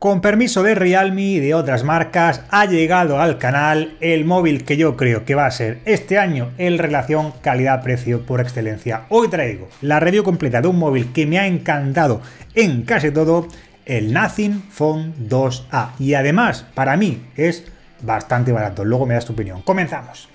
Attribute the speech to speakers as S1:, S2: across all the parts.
S1: Con permiso de Realme y de otras marcas, ha llegado al canal el móvil que yo creo que va a ser este año el relación calidad-precio por excelencia. Hoy traigo la review completa de un móvil que me ha encantado en casi todo, el Nothing Phone 2A. Y además, para mí, es bastante barato. Luego me das tu opinión. ¡Comenzamos!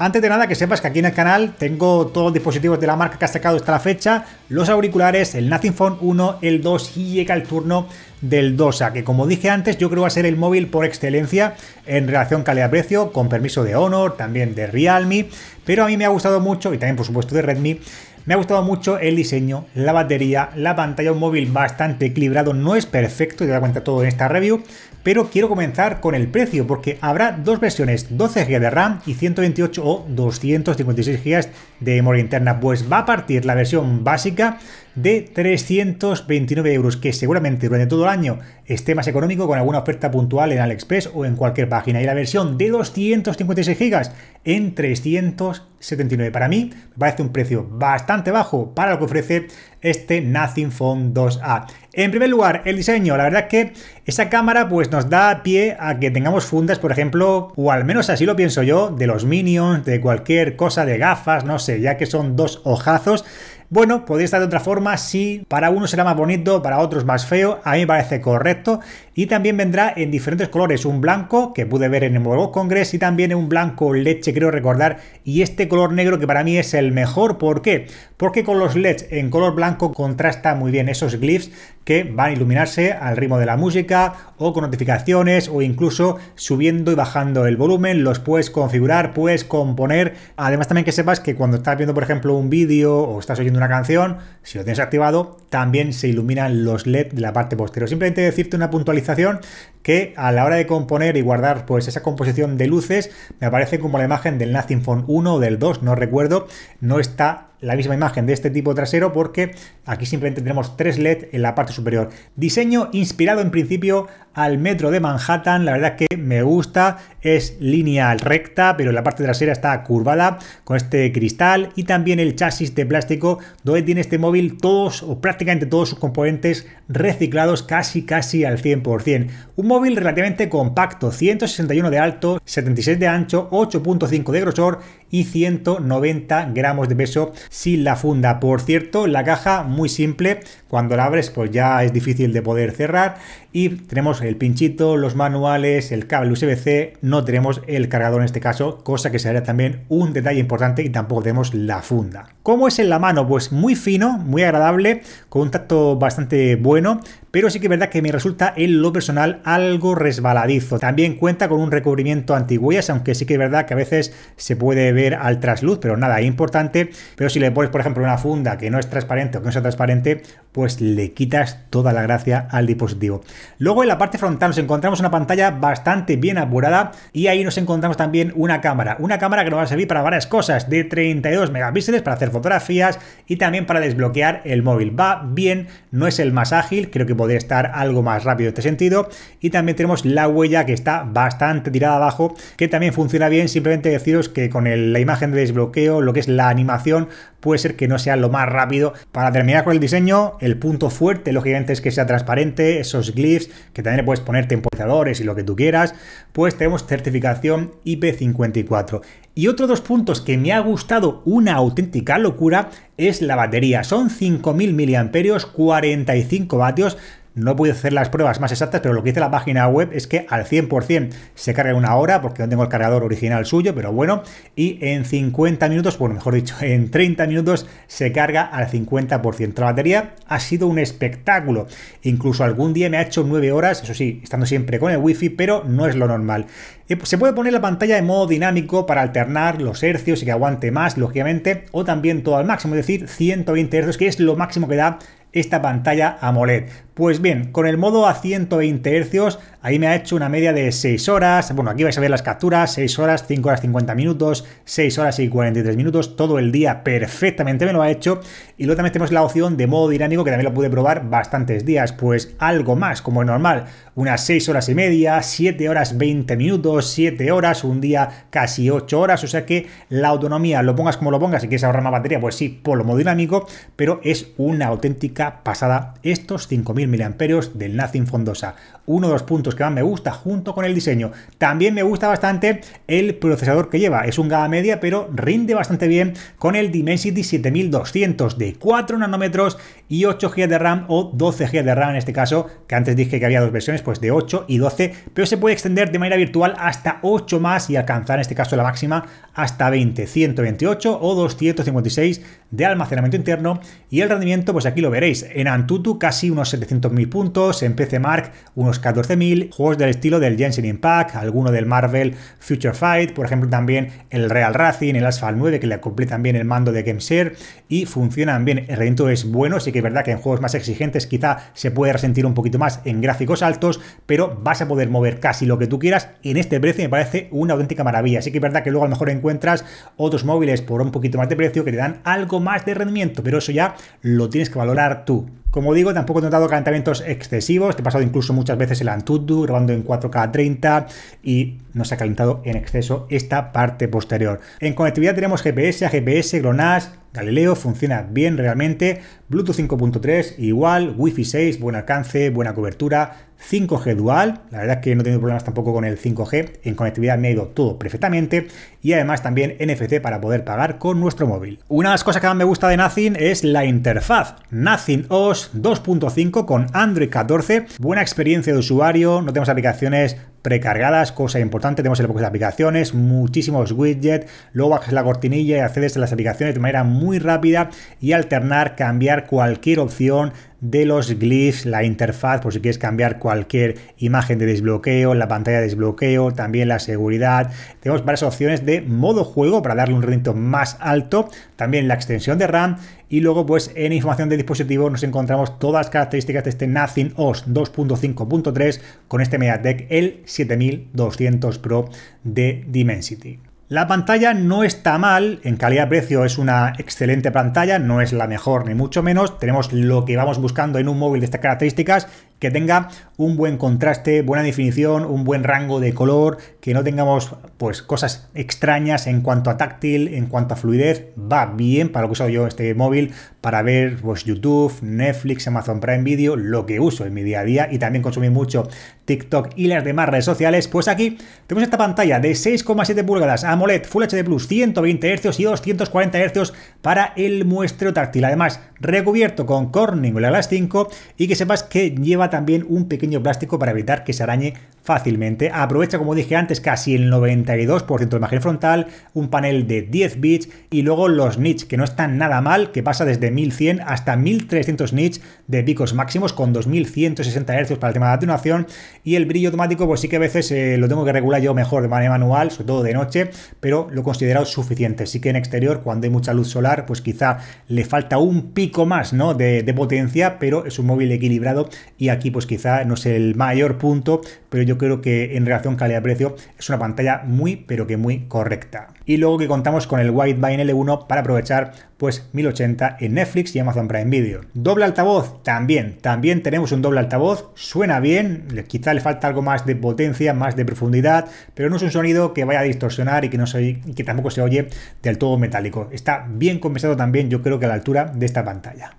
S1: Antes de nada, que sepas que aquí en el canal tengo todos los dispositivos de la marca que ha sacado hasta la fecha, los auriculares, el Nothing Phone 1, el 2 y llega el turno del 2A, que como dije antes, yo creo va a ser el móvil por excelencia en relación calidad-precio, con permiso de Honor, también de Realme, pero a mí me ha gustado mucho, y también por supuesto de Redmi, me ha gustado mucho el diseño, la batería, la pantalla, un móvil bastante equilibrado, no es perfecto, ya da cuenta todo en esta review, pero quiero comenzar con el precio, porque habrá dos versiones, 12 GB de RAM y 128 o 256 GB de memoria interna, pues va a partir la versión básica de 329 euros, que seguramente durante todo el año esté más económico con alguna oferta puntual en AliExpress o en cualquier página. Y la versión de 256 gigas en 379. Para mí me parece un precio bastante bajo para lo que ofrece este Nothing Phone 2A. En primer lugar, el diseño. La verdad es que esa cámara pues nos da pie a que tengamos fundas, por ejemplo, o al menos así lo pienso yo, de los Minions, de cualquier cosa de gafas, no sé, ya que son dos ojazos bueno, podría estar de otra forma, sí, para unos será más bonito, para otros más feo, a mí me parece correcto y también vendrá en diferentes colores, un blanco que pude ver en el Mobile Congress y también un blanco leche creo recordar y este color negro que para mí es el mejor, ¿por qué? Porque con los LEDs en color blanco contrasta muy bien esos glyphs que van a iluminarse al ritmo de la música o con notificaciones o incluso subiendo y bajando el volumen, los puedes configurar, puedes componer, además también que sepas que cuando estás viendo por ejemplo un vídeo o estás oyendo una canción, si lo tienes activado también se iluminan los leds de la parte posterior, simplemente decirte una puntualización organización que a la hora de componer y guardar pues esa composición de luces me aparece como la imagen del Nothing Phone 1 o del 2, no recuerdo, no está la misma imagen de este tipo trasero porque aquí simplemente tenemos tres LED en la parte superior. Diseño inspirado en principio al metro de Manhattan, la verdad que me gusta, es línea recta, pero la parte trasera está curvada con este cristal y también el chasis de plástico donde tiene este móvil todos o prácticamente todos sus componentes reciclados casi casi al 100%. Un móvil relativamente compacto, 161 de alto, 76 de ancho, 8.5 de grosor y 190 gramos de peso sin la funda. Por cierto, la caja muy simple, cuando la abres pues ya es difícil de poder cerrar y tenemos el pinchito, los manuales, el cable USB-C, no tenemos el cargador en este caso, cosa que sería también un detalle importante y tampoco tenemos la funda. ¿Cómo es en la mano? Pues muy fino, muy agradable, con un tacto bastante bueno, pero sí que es verdad que me resulta en lo personal algo resbaladizo. También cuenta con un recubrimiento huellas, aunque sí que es verdad que a veces se puede ver al trasluz, pero nada importante. Pero si le pones, por ejemplo, una funda que no es transparente o que no sea transparente, pues le quitas toda la gracia al dispositivo. Luego en la parte frontal nos encontramos una pantalla bastante bien apurada y ahí nos encontramos también una cámara. Una cámara que nos va a servir para varias cosas, de 32 megapíxeles para hacer fotografías y también para desbloquear el móvil. Va bien, no es el más ágil, creo que podría estar algo más rápido en este sentido. Y también tenemos la huella que está bastante tirada abajo, que también funciona bien. Simplemente deciros que con la imagen de desbloqueo, lo que es la animación, puede ser que no sea lo más rápido. Para terminar con el diseño, el punto fuerte, lógicamente, es que sea transparente, esos glyphs, que también le puedes poner temporizadores y lo que tú quieras, pues tenemos certificación IP54. Y otro dos puntos que me ha gustado una auténtica locura es la batería. Son 5.000 mAh, 45 vatios, no pude hacer las pruebas más exactas, pero lo que dice la página web es que al 100% se carga en una hora, porque no tengo el cargador original suyo, pero bueno, y en 50 minutos, bueno, mejor dicho, en 30 minutos se carga al 50%. La batería ha sido un espectáculo. Incluso algún día me ha hecho 9 horas, eso sí, estando siempre con el wifi, pero no es lo normal. Eh, pues, se puede poner la pantalla en modo dinámico para alternar los hercios y que aguante más, lógicamente, o también todo al máximo, es decir, 120 hercios, que es lo máximo que da esta pantalla AMOLED. Pues bien, con el modo a 120 Hz, ahí me ha hecho una media de 6 horas, bueno, aquí vais a ver las capturas, 6 horas, 5 horas 50 minutos, 6 horas y 43 minutos, todo el día perfectamente me lo ha hecho. Y luego también tenemos la opción de modo dinámico, que también lo pude probar bastantes días, pues algo más, como es normal, unas 6 horas y media, 7 horas 20 minutos, 7 horas, un día casi 8 horas, o sea que la autonomía, lo pongas como lo pongas, si quieres ahorrar más batería, pues sí, por lo modo dinámico, pero es una auténtica pasada estos 5.000 miliamperios del Nothing Fondosa. Uno de los puntos que más me gusta junto con el diseño. También me gusta bastante el procesador que lleva. Es un gama media pero rinde bastante bien con el Dimensity 7200 de 4 nanómetros y 8 GB de RAM o 12 GB de RAM en este caso, que antes dije que había dos versiones, pues de 8 y 12, pero se puede extender de manera virtual hasta 8 más y alcanzar en este caso la máxima hasta 20, 128 o 256 de almacenamiento interno y el rendimiento pues aquí lo veréis en Antutu casi unos 700.000 puntos, en PC Mark unos 14.000, juegos del estilo del Jensen Impact, alguno del Marvel Future Fight, por ejemplo también el Real Racing, el Asphalt 9 que le completan bien el mando de GameShare y funcionan bien. El rendimiento es bueno, sí que es verdad que en juegos más exigentes quizá se puede resentir un poquito más en gráficos altos, pero vas a poder mover casi lo que tú quieras en este precio me parece una auténtica maravilla. sí que es verdad que luego a lo mejor encuentras otros móviles por un poquito más de precio que te dan algo más de rendimiento, pero eso ya lo tienes que valorar tú. Como digo, tampoco he notado calentamientos excesivos, te he pasado incluso muchas veces el Antutu grabando en 4K 30 y no se ha calentado en exceso esta parte posterior. En conectividad tenemos GPS, GPS, GLONASS, Galileo funciona bien realmente, Bluetooth 5.3 igual, Wi-Fi 6, buen alcance, buena cobertura, 5G dual, la verdad es que no he tenido problemas tampoco con el 5G, en conectividad me ha ido todo perfectamente y además también NFC para poder pagar con nuestro móvil. Una de las cosas que más me gusta de Nothing es la interfaz, Nothing OS 2.5 con Android 14, buena experiencia de usuario, no tenemos aplicaciones precargadas, cosa importante, tenemos el poco de aplicaciones, muchísimos widgets, luego bajas la cortinilla y accedes a las aplicaciones de manera muy rápida y alternar, cambiar cualquier opción de los glyphs, la interfaz, por si quieres cambiar cualquier imagen de desbloqueo, la pantalla de desbloqueo, también la seguridad. Tenemos varias opciones de modo juego para darle un rendimiento más alto, también la extensión de RAM y luego pues en información de dispositivo nos encontramos todas las características de este Nothing OS 2.5.3 con este MediaTek el 7200 Pro de Dimensity. La pantalla no está mal, en calidad-precio es una excelente pantalla, no es la mejor ni mucho menos, tenemos lo que vamos buscando en un móvil de estas características que tenga un buen contraste, buena definición, un buen rango de color, que no tengamos pues cosas extrañas en cuanto a táctil, en cuanto a fluidez, va bien para lo que uso yo este móvil, para ver pues, YouTube, Netflix, Amazon Prime Video, lo que uso en mi día a día y también consumí mucho TikTok y las demás redes sociales, pues aquí tenemos esta pantalla de 6,7 pulgadas AMOLED Full HD Plus 120 Hz y 240 Hz para el muestreo táctil, además recubierto con Corning Glass 5 y que sepas que lleva también un pequeño plástico para evitar que se arañe fácilmente. Aprovecha, como dije antes, casi el 92% de imagen frontal, un panel de 10 bits y luego los nits, que no están nada mal, que pasa desde 1100 hasta 1300 nits de picos máximos con 2160 Hz para el tema de atenuación y el brillo automático pues sí que a veces eh, lo tengo que regular yo mejor de manera manual, sobre todo de noche, pero lo he considerado suficiente. Sí que en exterior, cuando hay mucha luz solar, pues quizá le falta un pico más ¿no? de, potencia, pero es un móvil equilibrado y aquí pues quizá no es el mayor punto, pero yo creo que en relación calidad-precio es una pantalla muy pero que muy correcta. Y luego que contamos con el Widevine L1 para aprovechar pues 1080 en Netflix y Amazon Prime Video. Doble altavoz también, también tenemos un doble altavoz, suena bien, quizá le falta algo más de potencia, más de profundidad, pero no es un sonido que vaya a distorsionar y que, no se, y que tampoco se oye del todo metálico. Está bien compensado también yo creo que a la altura de esta pantalla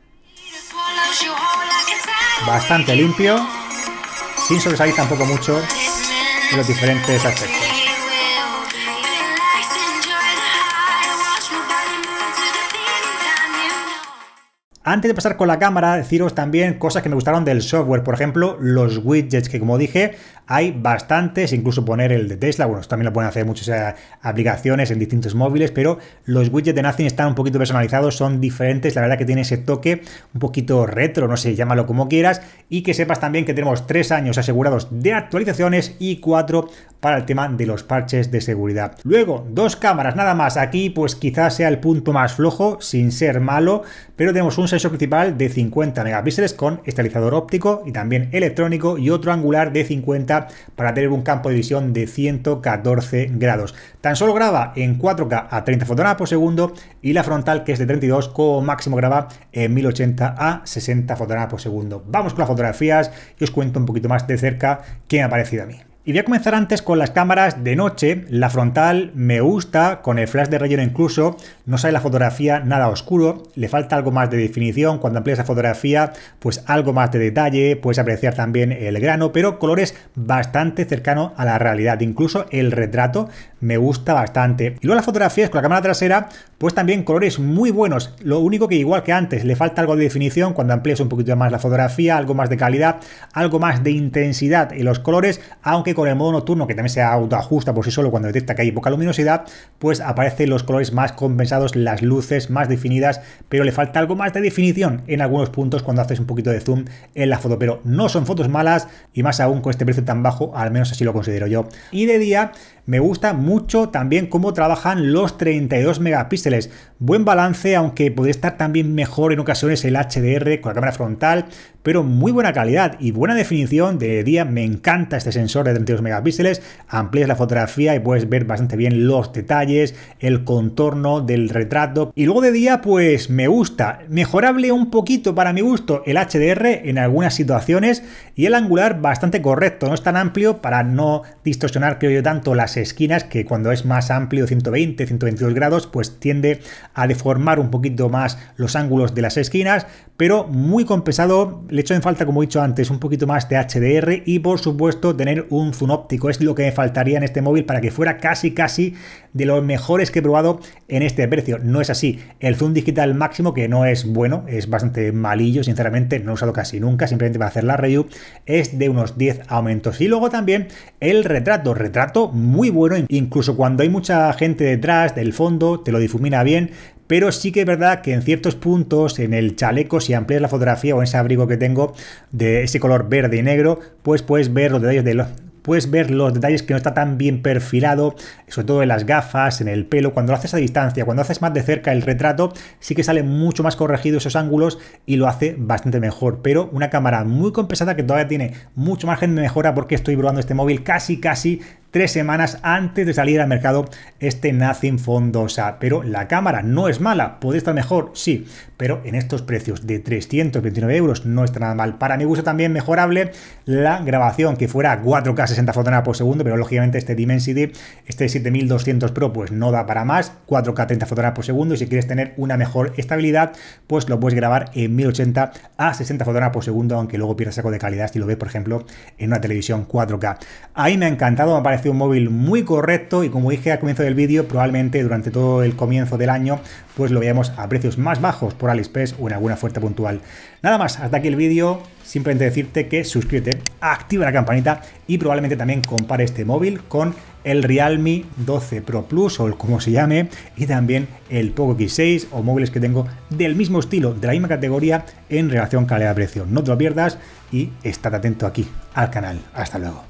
S1: bastante limpio, sin sobresalir tampoco mucho los diferentes aspectos. Antes de pasar con la cámara, deciros también cosas que me gustaron del software. Por ejemplo, los widgets, que como dije, hay bastantes, incluso poner el de Tesla. Bueno, también lo pueden hacer muchas eh, aplicaciones en distintos móviles, pero los widgets de Nathan están un poquito personalizados, son diferentes. La verdad que tiene ese toque un poquito retro, no sé, llámalo como quieras. Y que sepas también que tenemos tres años asegurados de actualizaciones y cuatro para el tema de los parches de seguridad. Luego, dos cámaras nada más. Aquí, pues quizás sea el punto más flojo, sin ser malo, pero tenemos un sensor principal de 50 megapíxeles con estabilizador óptico y también electrónico y otro angular de 50 para tener un campo de visión de 114 grados. Tan solo graba en 4K a 30 fotogramas por segundo y la frontal que es de 32 como máximo graba en 1080 a 60 fotogramas por segundo. Vamos con las fotografías y os cuento un poquito más de cerca qué me ha parecido a mí. Y voy a comenzar antes con las cámaras de noche. La frontal me gusta, con el flash de relleno incluso. No sale la fotografía nada oscuro. Le falta algo más de definición. Cuando amplias la fotografía, pues algo más de detalle. Puedes apreciar también el grano, pero colores bastante cercano a la realidad. Incluso el retrato me gusta bastante. Y luego las fotografías con la cámara trasera, pues también colores muy buenos. Lo único que igual que antes, le falta algo de definición cuando amplías un poquito más la fotografía, algo más de calidad, algo más de intensidad en los colores, aunque con el modo nocturno, que también se autoajusta por sí solo cuando detecta que hay poca luminosidad, pues aparecen los colores más compensados, las luces más definidas, pero le falta algo más de definición en algunos puntos cuando haces un poquito de zoom en la foto. Pero no son fotos malas y más aún con este precio tan bajo, al menos así lo considero yo. Y de día me gusta mucho también cómo trabajan los 32 megapíxeles. Buen balance, aunque podría estar también mejor en ocasiones el HDR con la cámara frontal, pero muy buena calidad y buena definición de día. Me encanta este sensor de 32 megapíxeles. amplias la fotografía y puedes ver bastante bien los detalles, el contorno del retrato. Y luego de día, pues me gusta. Mejorable un poquito para mi gusto el HDR en algunas situaciones y el angular bastante correcto. No es tan amplio para no distorsionar, creo yo, tanto las esquinas, que cuando es más amplio, 120, 122 grados, pues tiende a deformar un poquito más los ángulos de las esquinas, pero muy compensado, le echo en falta, como he dicho antes, un poquito más de HDR y por supuesto tener un zoom óptico, es lo que me faltaría en este móvil para que fuera casi casi de los mejores que he probado en este precio. No es así, el zoom digital máximo, que no es bueno, es bastante malillo, sinceramente, no he usado casi nunca, simplemente para hacer la review, es de unos 10 aumentos. Y luego también el retrato, retrato muy bueno, incluso cuando hay mucha gente detrás del fondo, te lo difumina bien, pero sí que es verdad que en ciertos puntos, en el chaleco, si amplias la fotografía o en ese abrigo que tengo de ese color verde y negro, pues puedes ver los detalles de los, puedes ver los detalles que no está tan bien perfilado, sobre todo en las gafas, en el pelo, cuando lo haces a distancia, cuando haces más de cerca el retrato, sí que sale mucho más corregido esos ángulos y lo hace bastante mejor, pero una cámara muy compensada que todavía tiene mucho margen de mejora porque estoy probando este móvil casi casi tres semanas antes de salir al mercado este Nothing Fondosa. Pero la cámara no es mala, puede estar mejor, sí, pero en estos precios de 329 euros no está nada mal. Para mi gusto también mejorable la grabación, que fuera 4K 60 fotogramas por segundo, pero lógicamente este Dimensity, este 7200 Pro, pues no da para más, 4K 30 fotogramas por segundo, y si quieres tener una mejor estabilidad, pues lo puedes grabar en 1080 a 60 fotogramas por segundo, aunque luego pierdas algo de calidad si lo ves, por ejemplo, en una televisión 4K. Ahí me ha encantado, me parece un móvil muy correcto y como dije al comienzo del vídeo, probablemente durante todo el comienzo del año pues lo veamos a precios más bajos por AliExpress o en alguna oferta puntual. Nada más, hasta aquí el vídeo, simplemente decirte que suscríbete, activa la campanita y probablemente también compare este móvil con el Realme 12 Pro Plus o el como se llame y también el Poco X6 o móviles que tengo del mismo estilo, de la misma categoría en relación calidad-precio. No te lo pierdas y estás atento aquí al canal. Hasta luego.